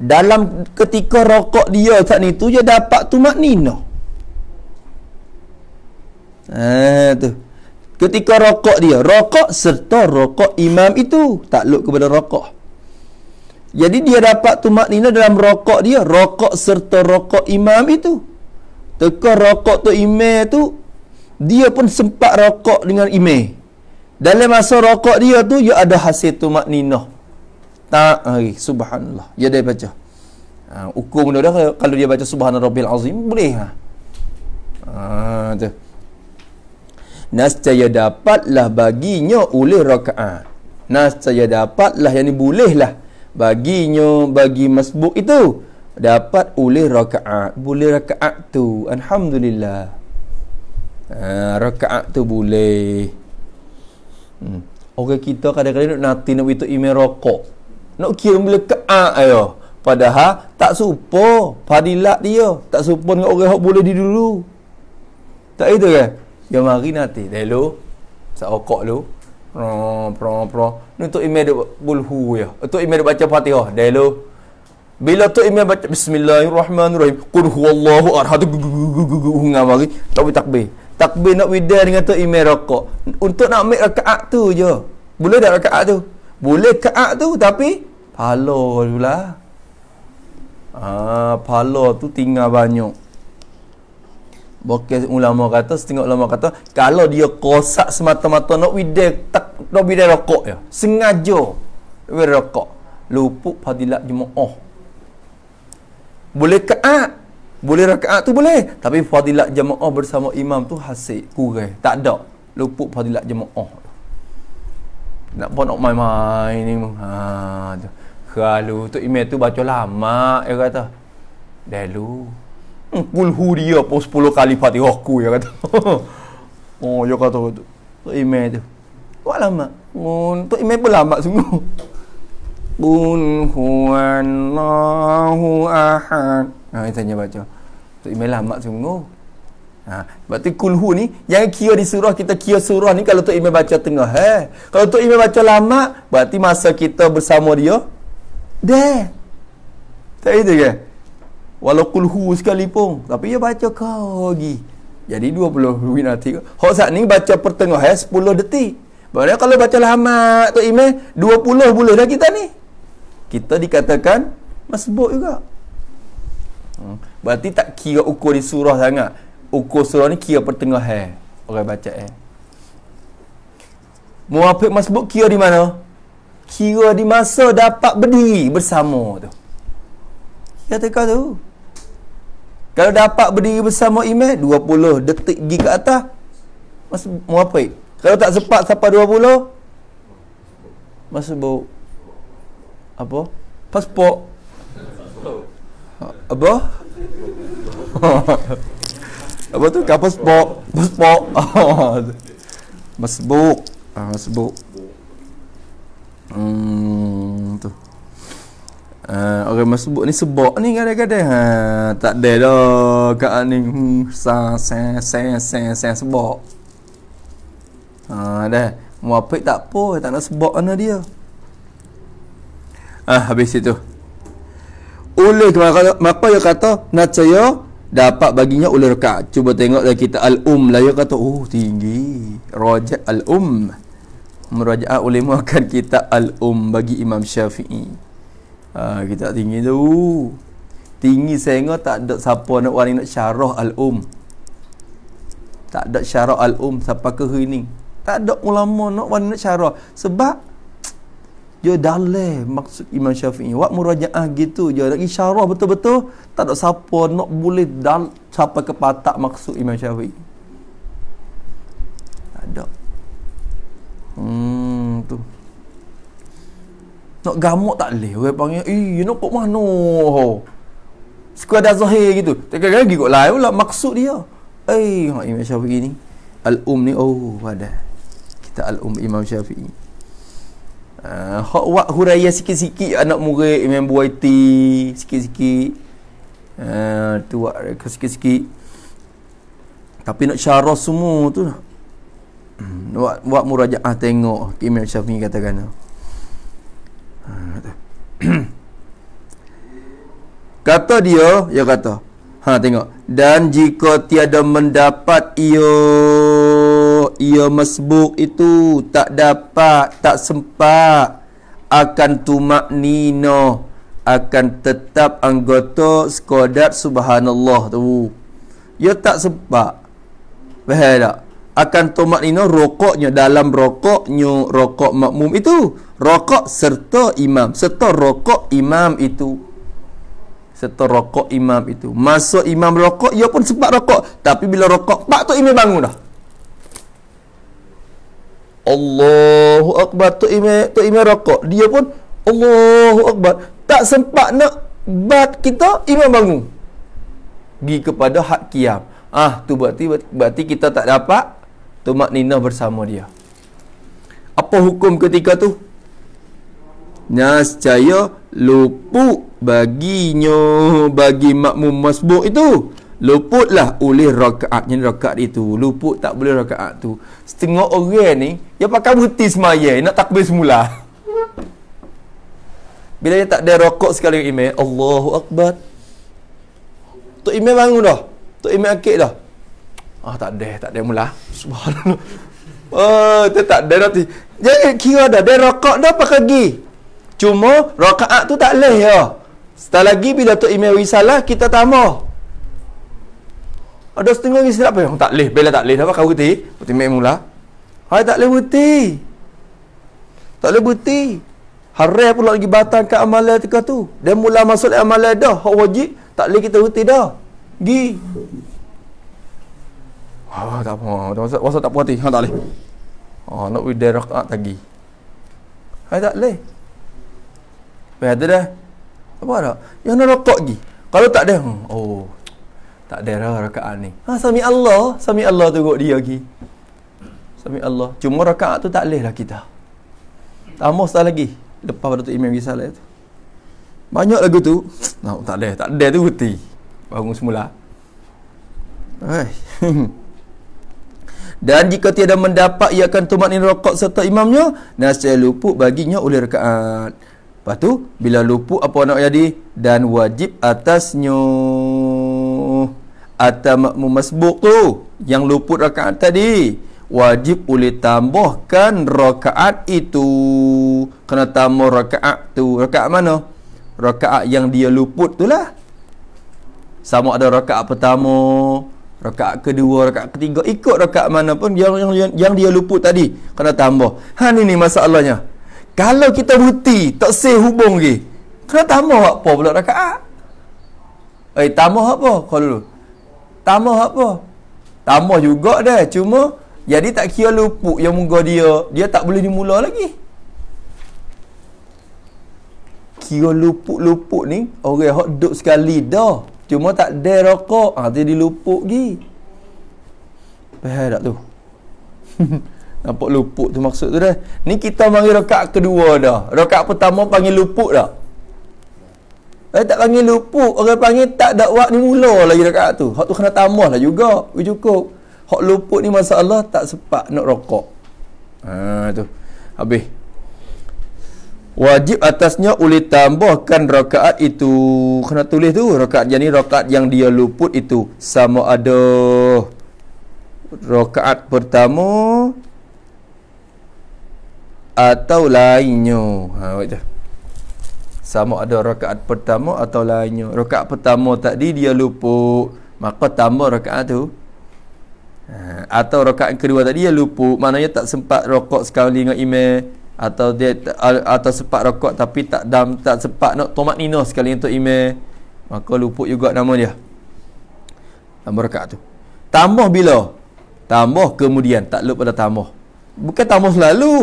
Dalam ketika rokok dia tak ni tu, dia dapat tumak ninah. Ah tu ketika rokok dia rokok serta rokok imam itu tak takluk kepada rokok jadi dia dapat tumak nina dalam rokok dia rokok serta rokok imam itu teka rokok tu imam tu dia pun sempat rokok dengan imam dalam masa rokok dia tu dia ada hasil tumak nina tak hari subhanallah dia dah baca ha, ukur benda dah kalau dia baca subhanallah rabbil azim boleh ha? ha tu nascaya dapatlah baginya oleh rakaat nascaya dapatlah yang ini bolehlah baginya bagi masbuk itu dapat oleh rakaat boleh rakaat tu alhamdulillah ha, rakaat tu boleh hmm. Okay, kita kadang-kadang nak nanti nak itu email rokok nak kira bila kaat ayo padahal tak supo Padilah dia tak supo dengan orang yang boleh di dulu tak itu ke yang mari nanti Dah lo Seokok lo Pro pro Ni tu email dia bulhu ya. Tu email dia baca Fatihah. Dah lo. Bila tu email baca bismillahirrahmanirrahim. Qul huwallahu ahad. Hunga mari. Tak boleh takbir. Takbir nak wida dengan tu email rakaat. Untuk nak ambil rakaat tu je. Boleh dah rakaat tu? Boleh rakaat tu tapi pahala pula. Ah, pahala tu tinggal banyak. Bukan ulama kata, setengah ulama kata, kalau dia kosak semata-mata nak bida tak nak bida rokok ya. Sengaja bidai rokok. Luput fadilat jemaah. Oh. Boleh kaat. Boleh rakaat tu boleh. Tapi fadilat jemaah bersama imam tu hasil kurang. Tak ada. Luput fadilat jemaah. Oh. Nak pun nak main-main ni. Ha, Kalau tu email tu baca lama, dia kata. Dah lu kulhu dia pun sepuluh kali fatihah ku ya kata oh dia kata tu imej tu wak lama pun tu imej pun lama sungguh kun huwallahu ahad ha ah, saya tanya baca tu imej lama sungguh Ha, berarti kulhu ni yang kira di surah kita kira surah ni kalau tu imej baca tengah Eh? Kalau tu imej baca lama berarti masa kita bersama dia dah. Tak tu ke? walau kulhu sekalipun tapi dia baca kau lagi jadi 20 minit hok saat ni baca pertengah ya eh, 10 detik Bagaimana kalau baca lama tu email 20 boleh dah kita ni kita dikatakan masbuk juga hmm. berarti tak kira ukur di surah sangat ukur surah ni kira pertengah ya orang baca ya muafiq masbuk kira di mana kira di masa dapat berdiri bersama tu kita kata tu kalau dapat berdiri bersama imam 20 detik pergi ke atas Masa mau apa Kalau tak sempat sampai 20 Masa bau Apa? Pasport Apa? Apa tu? Kapal sport Pasport Masa bau ah, Masa bau Hmm, tu. Uh, orang masuk ni sebok ni kadang-kadang ha, tak ada dah kat ni hmm, sa sa sa sa sa sebok ha, dah muapik tak apa tak nak sebok mana dia ah habis itu oleh maka dia kata nak saya dapat baginya ulur kak cuba tengok dari kita al-um lah dia kata oh tinggi rojak al-um merajaah ulama akan kita al-um bagi imam syafi'i ha, kita tak tinggi tu tinggi sehingga tak ada siapa nak orang nak syarah al-um tak ada syarah al-um siapa ke ini tak ada ulama nak orang nak syarah sebab dia dalih maksud Imam Syafi'i Wak murajaah gitu Dia nak isyarah betul-betul Tak ada siapa nak boleh dal Siapa kepatak maksud Imam Syafi'i Tak ada Hmm tu nak gamuk tak boleh Orang panggil Eh you nak mana Sekolah dah zahir gitu Tapi kadang lagi kok, kot lain pula Maksud dia Eh Imam Syafi'i ni Al-Um ni Oh padah Kita Al-Um Imam Syafi'i Uh, hak wak huraya sikit-sikit anak murid Imam Buaiti sikit-sikit uh, wak reka sikit-sikit tapi nak syarah semua tu buat hmm, wak, wak murajaah tengok Imam Syafi'i katakan kata Ha, kata dia Dia kata Ha tengok Dan jika tiada mendapat Ia Ia mesbuk itu Tak dapat Tak sempat Akan tumak nino Akan tetap anggota Skodat subhanallah tu Ia tak sempat Faham tak? akan tomak nino rokoknya dalam rokoknya rokok makmum itu rokok serta imam serta rokok imam itu serta rokok imam itu masuk imam rokok ia pun sebab rokok tapi bila rokok pak tu imam bangun dah Allahu akbar tu imam tu imam rokok dia pun Allahu akbar tak sempat nak bat kita imam bangun pergi kepada hak kiam ah tu berarti berarti kita tak dapat Tumak Nina bersama dia Apa hukum ketika tu? Nascaya luput baginya Bagi makmum masbuk itu Luputlah oleh rakaat Ini rakaat itu Luput tak boleh rakaat tu Setengah orang ni Dia pakai berhenti semaya Nak takbir semula Bila dia tak ada rokok sekali imam Allahu Akbar Tok imam bangun dah Tok imam akik dah Ah tak ada, tak ada mula. Subhanallah. Oh, ah, dia tak ada nanti. Jangan kira dah, dia rokok dah pakai pergi. Cuma rokaat tu tak leh ya. Setelah lagi bila tu email risalah kita tambah. Ada setengah ni silap yang tak leh, bela tak leh dah kau putih, putih mai mula. Hai tak leh putih. Tak leh putih. Hari pula lagi batang ke amalan tika tu. Dia mula masuk amalan dah, hak wajib, tak leh kita putih dah. Gi. Oh, tak apa. Masa tak puas hati. Ha, tak boleh. Oh, nak widai rakaat tadi. Hai tak leh, Baik ada dah. Apa dah? Yang nak rakaat lagi. Kalau tak ada. Hmm, oh. Tak ada lah rakaat ni. Ha, sami Allah. Sami Allah tengok dia lagi. Sami Allah. Cuma rakaat tu tak boleh lah kita. Tambah setelah lagi. Lepas pada tu imam risalah tu. Banyak lagu tu. No, tak ada. Tak ada tu huti. Bangun semula. Hai. dan jika tiada mendapat ia akan tumat ini rokok serta imamnya nasihat luput baginya oleh rakaat. lepas tu bila luput apa nak jadi dan wajib atasnya atau makmum masbuk tu yang luput rakaat tadi wajib boleh tambahkan rakaat itu kena tambah rakaat tu rakaat mana rakaat yang dia luput tu lah sama ada rakaat pertama rakaat kedua rakaat ketiga ikut rakaat mana pun yang, yang yang dia luput tadi kena tambah ha ni ni masalahnya kalau kita buti tak sah hubung lagi kena tambah apa pula rakaat eh tambah apa kalau tambah apa tambah juga dah cuma jadi tak kira luput yang muka dia dia tak boleh dimula lagi kira luput-luput ni orang yang duduk sekali dah Cuma tak ada rokok. Ha, dia diluput pergi. Faham tak tu? Nampak luput tu maksud tu dah. Ni kita panggil rokat kedua dah. Rokat pertama panggil luput dah. Eh tak panggil luput. Orang panggil tak dakwat ni mula lagi rokat tu. Hak tu kena tambah lah juga. Cukup. Hak luput ni masalah tak sempat nak rokok. Ha tu. Habis wajib atasnya boleh tambahkan rakaat itu kena tulis tu rakaat yang ni rakaat yang dia luput itu sama ada rakaat pertama atau lainnya ha baca sama ada rakaat pertama atau lainnya rakaat pertama tadi dia luput maka tambah rakaat tu ha, atau rakaat kedua tadi dia luput maknanya tak sempat rokok sekali dengan imam atau dia atau sepak rokok tapi tak dam tak sepak nak tomat nino sekali untuk ime, maka luput juga nama dia tambah rakaat tu tambah bila tambah kemudian tak lupa pada tambah bukan tambah selalu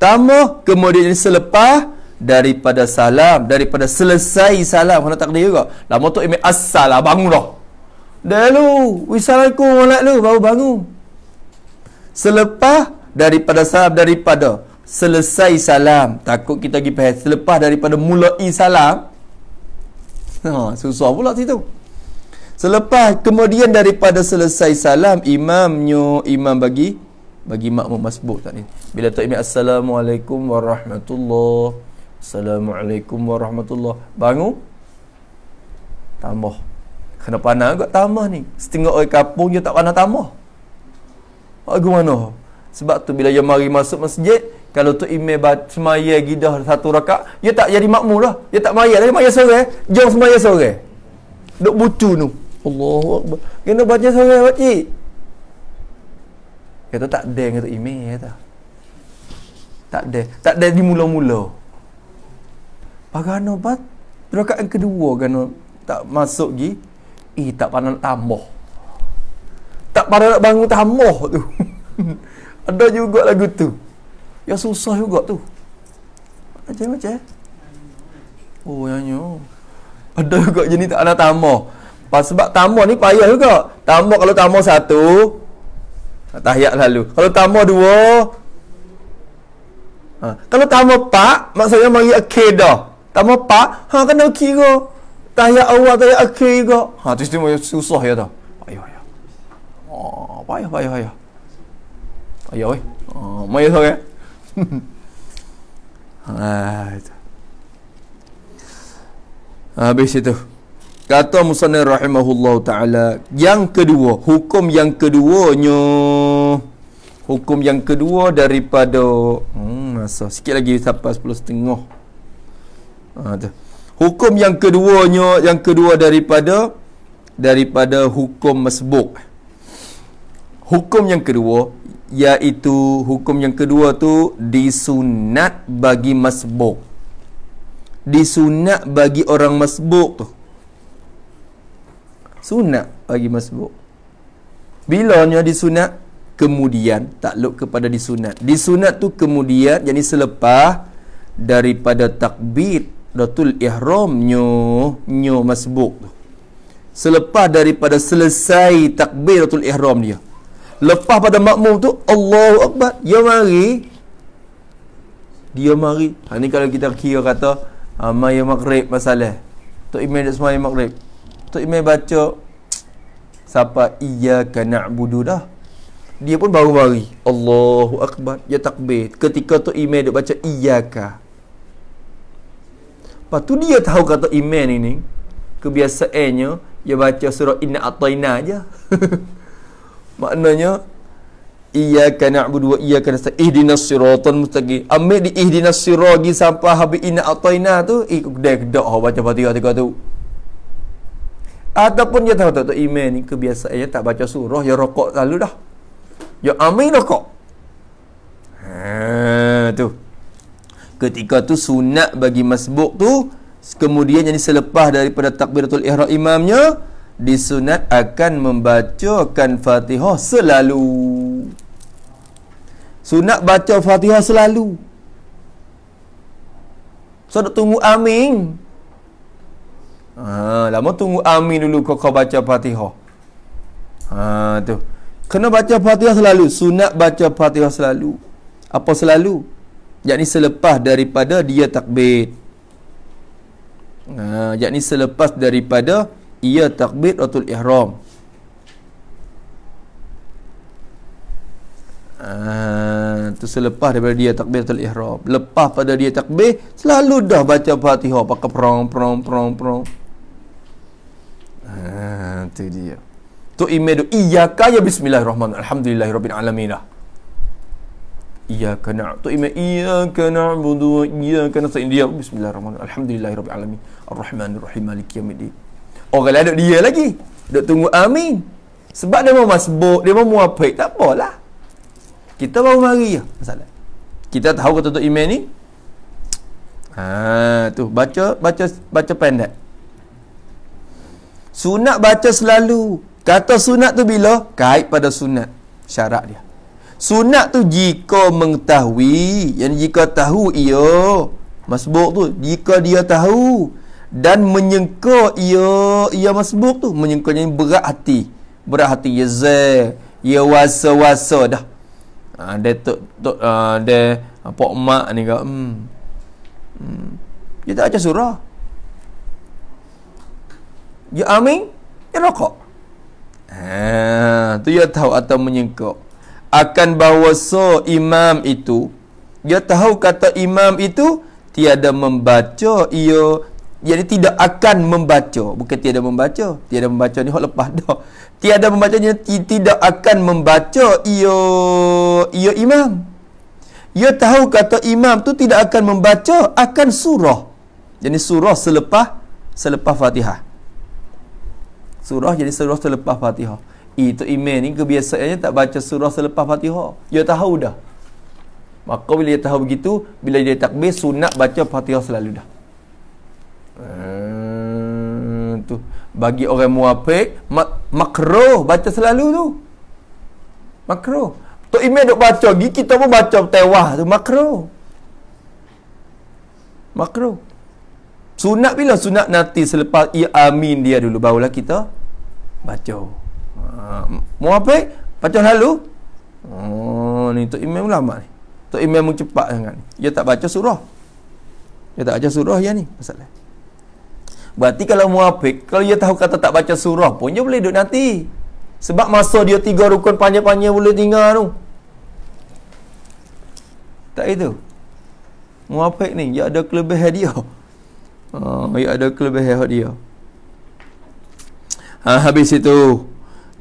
tambah kemudian selepas daripada salam daripada selesai salam kena takdir juga lama tu email assalamualaikum bangun dah Dahulu nak Walaikum Baru bangun Selepas Daripada salam Daripada selesai salam takut kita pergi pahit selepas daripada mulai salam ha, susah pula situ selepas kemudian daripada selesai salam imamnya imam bagi bagi makmum masbuk tak ni bila tu imam assalamualaikum warahmatullahi assalamualaikum warahmatullahi bangun tambah kena panah kot tambah ni setengah orang kapung je tak panah tambah bagaimana mana sebab tu bila dia mari masuk masjid, kalau tu imam semaya gidah satu rakaat, dia tak jadi makmum lah. Dia tak mari, lah. dia mari sore. Jom semaya sore. Duk bucu tu. Allahu Akbar. Kena baca sore, pakcik. Kata tak ada dengan tu imam, kata. Tak ada. Tak ada di mula-mula. Pagano bat rakaat yang kedua gano tak masuk gi. Eh tak pandai tambah. Tak pandai nak bangun tambah tu. Ada juga lagu tu. Yang susah juga tu. Macam macam. Eh? Oh, yang oh. Ada juga jenis anak tamah. Pas sebab tamah ni payah juga. Tamah kalau tamah satu, tahiyat lalu. Kalau tamah dua, ha. kalau tamah pak, maksudnya mari dah. Tamah pak, ha, kan kena kira. Tahiyat awal, tahiyat akhir juga. Ha, tu istimewa susah ya tu. Payah, payah. Oh, payah, payah, payah. payah habis itu kata Musanna rahimahullah ta'ala Yang kedua Hukum yang kedua nyo Hukum yang kedua daripada hmm, Masa sikit lagi Sampai sepuluh setengah ha, Hukum yang kedua nyo Yang kedua daripada Daripada hukum mesbuk Hukum yang kedua iaitu hukum yang kedua tu disunat bagi masbuk disunat bagi orang masbuk tu sunat bagi masbuk bilanya disunat kemudian takluk kepada disunat disunat tu kemudian jadi selepas daripada takbir datul ihram nyo nyo masbuk tu selepas daripada selesai takbir datul ihram dia lepas pada makmum tu Allahu Akbar dia mari dia mari ha ni kalau kita kira kata uh, ha, maya maghrib masalah tok imam dak semaya maghrib tok imam baca siapa kena na'budu dah dia pun baru mari Allahu Akbar dia takbir ketika tok imam dak baca iyyaka Lepas tu dia tahu kata iman ini Kebiasaannya Dia baca surah inna atayna aja. maknanya iyyaka na'budu wa iyyaka nasta'in ihdinas siratal mustaqim ambil di ihdinas siragi sampah habis ina ataina tu ikut dah kedak baca fatihah tiga tu ataupun dia tahu tak tak iman ni kebiasaannya tak baca surah ya rokok lalu dah ya amin rokok ha tu ketika tu sunat bagi masbuk tu kemudian jadi selepas daripada takbiratul ihram imamnya disunat akan membacakan Fatihah selalu. Sunat baca Fatihah selalu. So nak tunggu amin. Ha, lama tunggu amin dulu kau kau baca Fatihah. Ha, tu. Kena baca Fatihah selalu, sunat baca Fatihah selalu. Apa selalu? Yakni selepas daripada dia takbir. Ha, yakni selepas daripada ia takbir ratul ihram itu uh, ah, selepas daripada dia takbir ratul ihram lepas pada dia takbir selalu dah baca fatihah pakai prong prong prong prong itu ah, uh, dia tu imedu iyyaka ya bismillahirrahmanirrahim alhamdulillahirabbil alamin Iyaka na'budu wa iyyaka nasta'in. Iyyaka nasta'in. Bismillahirrahmanirrahim. Alhamdulillahirabbil alamin. Arrahmanirrahim. Maliki yaumiddin. Orang lain duk dia lagi. Duk tunggu amin. Sebab dia mau masbuk, dia mau muapik, tak apalah. Kita mau mari je masalah. Kita tahu kata tu iman ni. Ha, tu baca baca baca pendek. Sunat baca selalu. Kata sunat tu bila? Kait pada sunat. Syarat dia. Sunat tu jika mengetahui, yang jika tahu ia masbuk tu, jika dia tahu, dan menyengka ia ia masbuk tu menyengkanya berat hati berat hati ya ze ya waso waso dah ah dia tok tok ha, dia ha, pok mak ni kau hmm, hmm. dia tak baca surah ya amin ya rokok ha tu ya tahu atau menyengka akan bawa so imam itu dia tahu kata imam itu tiada membaca ia jadi tidak akan membaca Bukan tiada membaca Tiada membaca ni hak lepas dah Tiada membacanya Tidak akan membaca Ia Ia imam Ia tahu kata imam tu tidak akan membaca Akan surah Jadi surah selepas Selepas fatihah Surah jadi surah selepas fatihah Itu imam ni kebiasaannya tak baca surah selepas fatihah Ia tahu dah Maka bila dia tahu begitu Bila dia takbir sunat baca fatihah selalu dah Ah, tu bagi orang muafik mak- makruh baca selalu tu makruh tok imam dok baca gi kita pun baca tewah tu makruh makruh sunat bila sunat nanti selepas ia amin dia dulu barulah kita baca ha ah, muafik baca selalu oh ni tok imam lama ni tok imam mung cepat sangat dia tak baca surah dia tak baca surah ya ni masalah Berarti kalau muafiq Kalau dia tahu kata tak baca surah pun Dia boleh duduk nanti Sebab masa dia tiga rukun panjang-panjang Boleh tinggal tu Tak itu Muafiq ni Dia ada kelebihan dia oh Dia ada kelebihan dia ha, Habis itu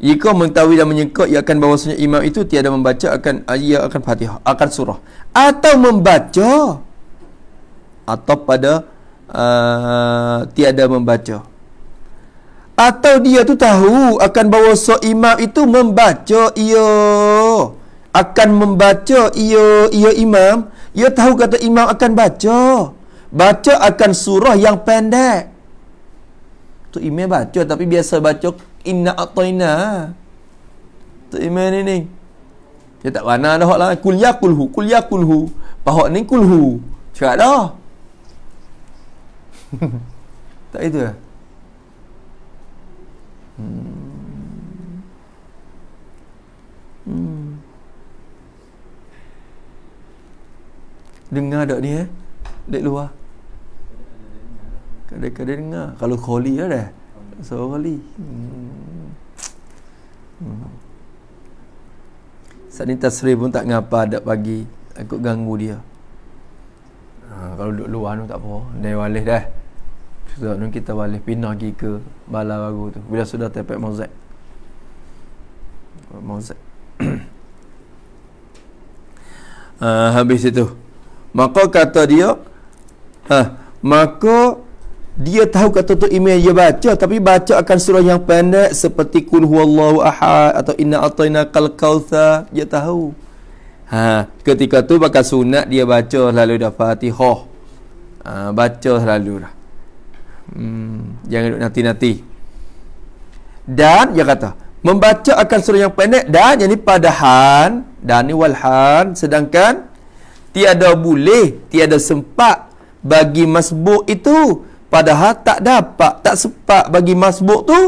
jika mengetahui dan menyekut Ia akan bahawasanya imam itu Tiada membaca akan Ia akan fatihah Akan surah Atau membaca Atau pada Ah, tiada membaca atau dia tu tahu akan bawa so imam itu membaca iyo, akan membaca iyo, iyo imam ia tahu kata imam akan baca baca akan surah yang pendek tu imam baca tapi biasa baca inna ataina tu imam ini, ni dia tak warna dah lah kul yakulhu kul yakulhu ya pahok ni kulhu cakap dah tak itu lah hmm. hmm. dengar tak ni eh dari luar kadang-kadang dengar kalau kholi lah dah so kholi hmm. hmm. saat ni tasri pun tak ngapa tak pagi aku ganggu dia ha, kalau duduk luar tu tak apa dia walih dah kita so, kita walih pindah pergi ke bala baru tu bila sudah tepek mozek mozek uh, ha, habis itu maka kata dia ha, maka dia tahu kata tu email dia baca tapi baca akan surah yang pendek seperti kul huwallahu ahad atau inna atayna kal kautha dia tahu Ha, ketika tu bakal sunat dia baca lalu dah Fatihah. Ha, baca lalu dah. Hmm, jangan duduk nanti-nanti. Dan dia kata, membaca akan surah yang pendek dan yang ni padahan dan ni walhan sedangkan tiada boleh, tiada sempat bagi masbuk itu padahal tak dapat, tak sempat bagi masbuk tu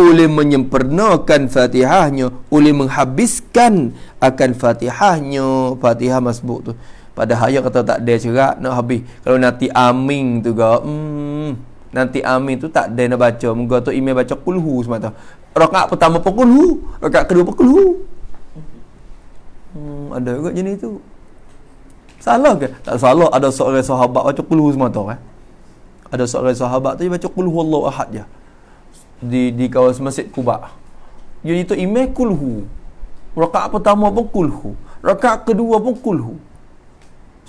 oleh menyempurnakan fatihahnya oleh menghabiskan akan fatihahnya fatihah masbuk tu pada hayat kata tak ada cerak nak habis kalau nanti amin tu ga hmm, nanti amin tu tak ada nak baca moga tu imam baca kulhu semata rakaat pertama pun kulhu rakaat kedua pun kulhu hmm, ada juga jenis tu salah ke tak salah ada seorang sahabat baca kulhu semata eh? ada seorang sahabat tu baca kulhu Allah ahad je di di kawasan masjid kubah jadi tu imam kulhu Rakaat pertama pun kulhu. Rakaat kedua pun kulhu.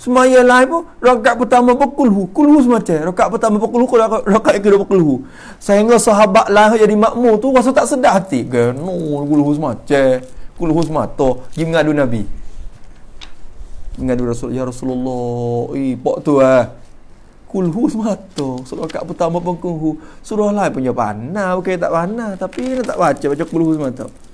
Semaya lain pun rakaat pertama pun kulhu. Kulhu semacam. Rakaat pertama pun kulhu, rakaat kedua pun kulhu. Sehingga sahabat lain jadi makmur tu rasa tak sedar hati. Gano, kulhu semacam. Kulhu semata. Dia mengadu Nabi. Mengadu Rasul. Ya Rasulullah. Eh, pok tu eh. Kulhu semata. Surah rakaat pertama pun kulhu. Surah lain punya panah. Bukan tak panah. Tapi dia tak baca. Baca kulhu semata. Semata.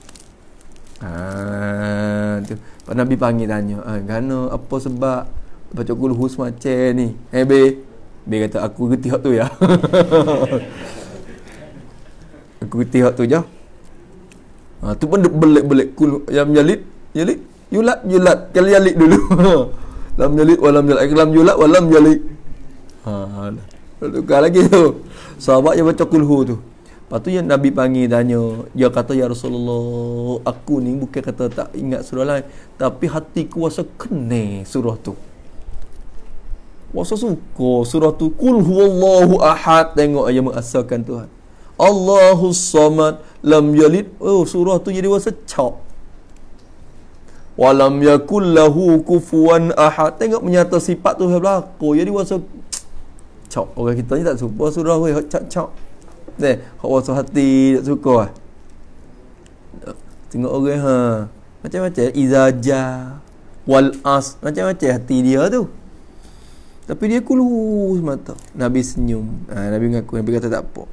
Ha, tu. Nabi panggil tanya, Ah, gana apa sebab baca kul hus macam ni? Eh, be. Be kata, aku kerti hak tu ya. aku kerti hak tu je. Ha, tu pun belik-belik kul yang jalit. Jalit? Yulat, yulat. Kali jalit dulu. lam jalit, walam jalit. Lam yulat, walam jalit. Ha, ha. Tukar lagi tu. Sahabat yang baca kulhu tu. Lepas tu yang Nabi panggil tanya Dia kata Ya Rasulullah Aku ni bukan kata tak ingat surah lain Tapi hati ku rasa kena surah tu Rasa suka surah tu Kul huwallahu ahad Tengok ayam mengasalkan Tuhan Allahu samad Lam yalid Oh surah tu jadi rasa cok Walam yakul kufuan ahad Tengok menyata sifat tu Dia berlaku Jadi rasa Cok Orang kita ni tak suka surah cak cak. Betul. Hak waso hati tak suka ah. Tengok orang ha. Macam-macam izaja wal as macam-macam hati dia tu. Tapi dia kulus mata. Nabi senyum. Ha, Nabi mengaku Nabi kata tak apa.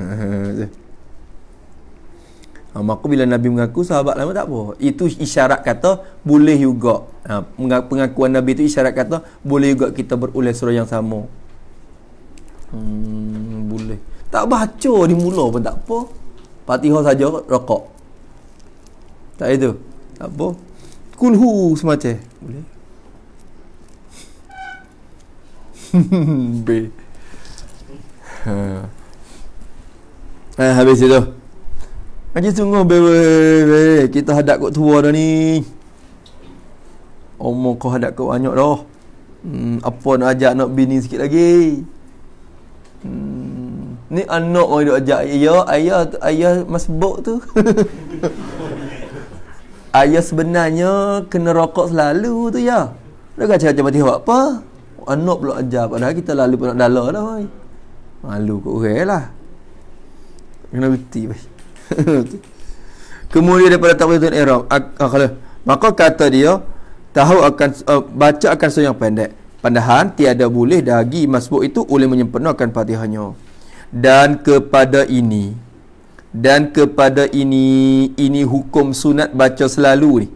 ha, maka bila Nabi mengaku sahabat lama tak apa. Itu isyarat kata boleh juga. Ha, pengakuan Nabi itu isyarat kata boleh juga kita berulang surah yang sama. Hmm boleh. Tak baca di mula pun tak apa. Fatihah saja rokok. Tak itu. Tak apa. Kulhu semacam. Boleh. B. Ha. Eh, habis itu. Macam sungguh be, be, be. kita hadap kot tua dah ni. Omong kau hadap kot banyak dah. Hmm, apa nak ajak nak bini sikit lagi. Hmm ni anak orang duk ajak ya ayah ayah masbuk tu ayah sebenarnya kena rokok selalu tu ya dah kacau macam mati apa anak pula ajar padahal kita lalu pun nak dala dah oi malu kat orang lah kena beti kemudian daripada takbir tuan iram ah, kalau maka kata dia tahu akan uh, baca akan yang pendek pandahan tiada boleh dagi masbuk itu oleh menyempurnakan patihannya dan kepada ini dan kepada ini ini hukum sunat baca selalu ni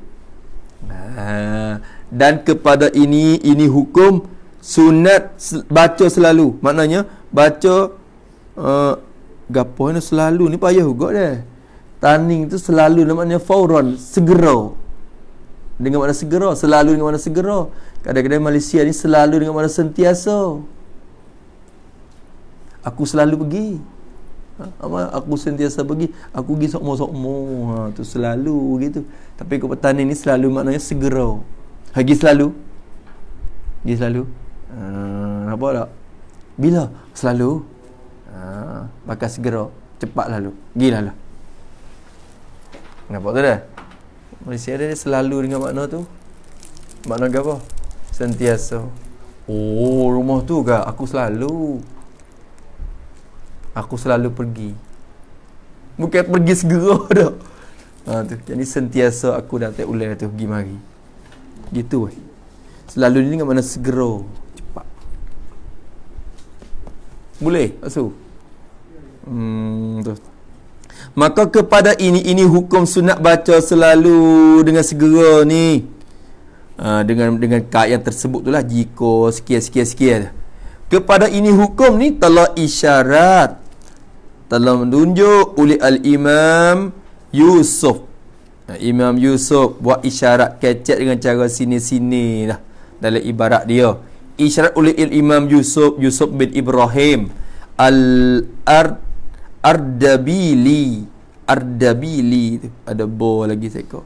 ah, dan kepada ini ini hukum sunat baca selalu maknanya baca uh, gapo ni selalu ni payah juga dah taning tu selalu namanya fauran segera dengan mana segera selalu dengan mana segera kadang-kadang Malaysia ni selalu dengan mana sentiasa aku selalu pergi ha, apa aku sentiasa pergi aku pergi sokmo-sokmo ha tu selalu gitu tapi ke petani ni selalu maknanya segera pergi selalu pergi selalu ha apa tak bila selalu ha bakal segera cepat lalu gila lah. nampak tu dah Malaysia dia selalu dengan makna tu makna apa sentiasa oh rumah tu ke aku selalu aku selalu pergi bukan pergi segera dah ha, tu jadi sentiasa aku datang ulai tu pergi mari gitu eh selalu ni dengan mana segera cepat boleh asu hmm tu maka kepada ini ini hukum sunat baca selalu dengan segera ni Uh, dengan dengan kad yang tersebut itulah jiko sekian sekian sekian kepada ini hukum ni telah isyarat telah menunjuk oleh al-imam Yusuf Imam Yusuf buat isyarat kecek dengan cara sini-sini lah dalam ibarat dia isyarat oleh al-imam Yusuf Yusuf bin Ibrahim al-ard ardabili ardabili ada bo lagi saya seko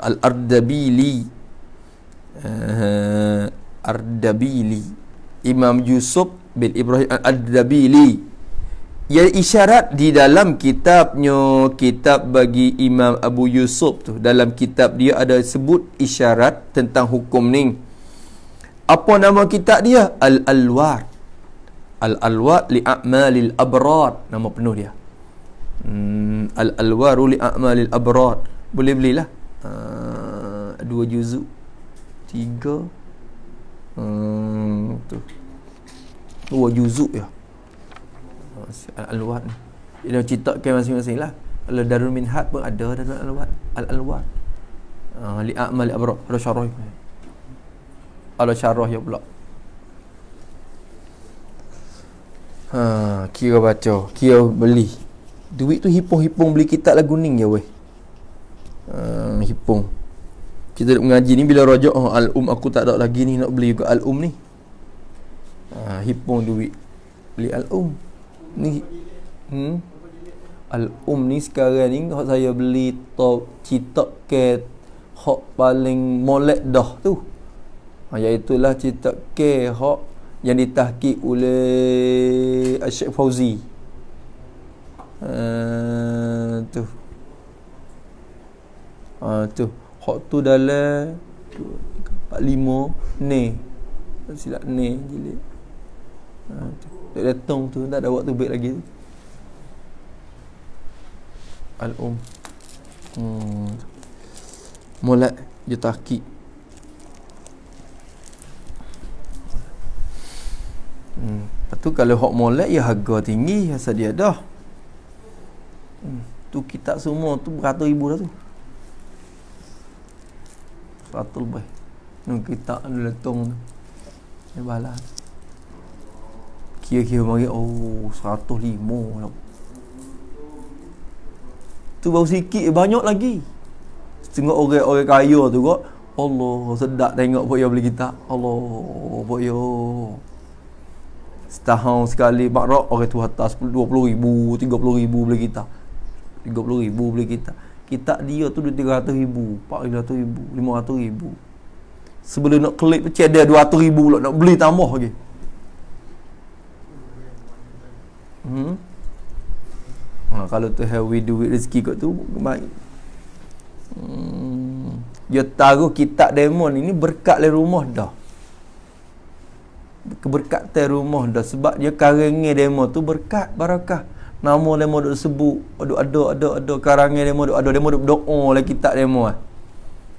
al-ardabili uh, ardabili Imam Yusuf bin Ibrahim al-ardabili ya isyarat di dalam kitabnya kitab bagi Imam Abu Yusuf tu dalam kitab dia ada sebut isyarat tentang hukum ni apa nama kitab dia Al Alwar Al Alwar li a'malil abrar nama penuh dia hmm, Al Alwar li a'malil abrar boleh belilah uh, dua juzuk tiga hmm, tu dua juzuk ya Al-Alwan Dia ceritakan masing-masing lah Kalau Darul Minhad pun ada Darul Al-Alwan Al-Alwan ah, Li'akmal Li'abrak Al-Sharoh Al-Sharoh ya pula Ha, kira baca Kira beli Duit tu hipung-hipung beli kitab lagu ni ya weh hmm, ha, Hipung Kita nak mengaji ni bila rojok oh, Al-Um aku tak ada lagi ni nak beli juga Al-Um ni ha, Hipung duit Beli Al-Um ni hmm al um ni sekarang ni hok saya beli top citok ke hok paling molek dah tu ha iaitu lah citok ke hok yang ditahkik oleh Asyik Fauzi uh, tu uh, tu hok tu dalam 45 ni e. silap ni e, jilid uh, tu Duk datang tu Tak ada waktu baik lagi tu Al-Um hmm. Mulat Jutaki hmm. Lepas tu kalau hak mulat Ya harga tinggi Asal ya dia dah hmm. Tu kitab semua tu beratus ribu dah tu Seratus lebih Ni kitab ada letong tu Ni balas Kira-kira mari Oh 105 lah. Tu baru sikit eh, Banyak lagi Tengok orang-orang kaya tu kot Allah sedap tengok Pak Yoh beli kita Allah Pak Yoh Setahun sekali Makrok orang tu atas 20 ribu 30 ribu beli kita 30 ribu beli kita Kita dia tu 300 ribu 400 ribu 500 ribu Sebelum nak klik Cedar 200 ribu pula Nak beli tambah lagi okay. Hmm. Ha, kalau tu have we do with rezeki kot tu baik. Hmm. Dia taruh kitab demon ini berkat le rumah dah. Berkat ter rumah dah sebab dia karangnya demo tu berkat barakah. Nama demo duk sebut, duk ada ada ada karangnya demo duk ada demo duk doa oh le kitab demo. Eh.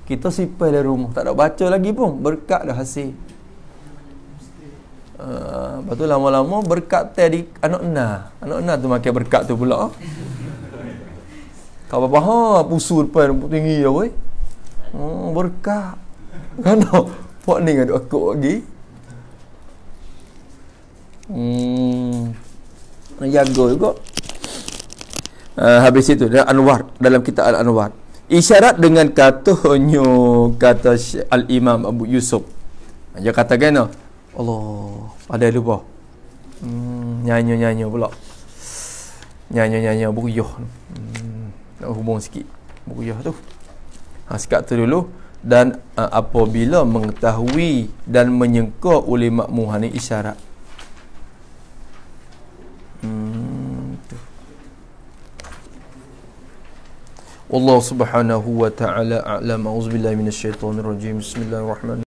Kita sipai le rumah, tak ada baca lagi pun berkat dah hasil. Ah, lepas tu lama-lama berkat teh di anak na. Anak na tu makan berkat tu pula. Kau apa ha pusu depan tinggi ya weh. Hmm, berkat. Kan tu. Pak ni ngaduk aku lagi. Hmm. Jaga juga. Uh, habis itu dia Anwar dalam kita Al Anwar. Isyarat dengan katanya kata Al Imam Abu Yusuf. Dia kata kena Allah Ada lupa hmm, Nyanyi-nyanyi pula Nyanyi-nyanyi Buruyah hmm, Nak hubung sikit Buruyah tu ha, Sikap tu dulu Dan uh, apabila mengetahui Dan menyengka oleh makmuhan ni isyarat والله سبحانه وتعالى اعلم اعوذ بالله من الشيطان الرجيم